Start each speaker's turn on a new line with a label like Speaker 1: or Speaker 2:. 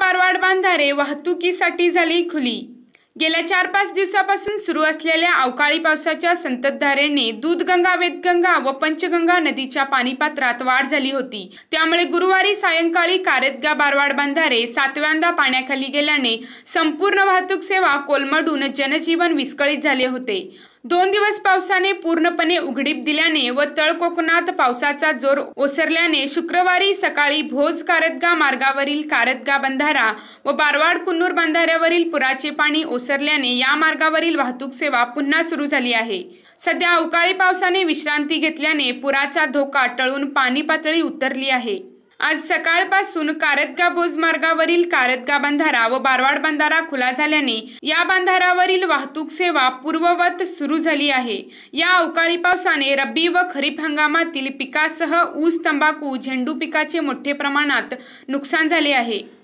Speaker 1: बारवाड बांधारे वाहतुकीसाठी झाली खुली गेल्या चार पाच दिवसापासून सुरू असलेल्या अवकाळी पावसाच्या संततधारेने दूधगंगा वेदगंगा व पंचगंगा नदीच्या पाणीपात्रात वाढ झाली होती त्यामुळे गुरुवारी सायंकाळी कारेदगा बारवाड बांधारे सातव्यांदा पाण्याखाली गेल्याने संपूर्ण वाहतूक सेवा कोलमडून जनजीवन विस्कळीत झाले होते दोन दिवस पावसाने पूर्णपणे उघडीप दिल्याने व तळ कोकणात पावसाचा जोर ओसरल्याने शुक्रवारी सकाळी भोज कारतगा मार्गावरील कारतगा बंधारा व बारवाड कुन्नूर बंधाऱ्यावरील पुराचे पाणी ओसरल्याने या मार्गावरील वाहतूक सेवा पुन्हा सुरू झाली आहे सध्या अवकाळी पावसाने विश्रांती घेतल्याने पुराचा धोका टळून पाणी पातळी उतरली आहे आज सकाळपासून कारतगा भोजमार्गावरील कारतगा बंधारा व बारवाड बंधारा खुला झाल्याने या बंधारावरील वाहतूक सेवा पूर्ववत सुरू झाली आहे या अवकाळी पावसाने रब्बी व खरीप हंगामातील पिकासह ऊस तंबाखू झेंडू पिकाचे मोठे प्रमाणात नुकसान झाले आहे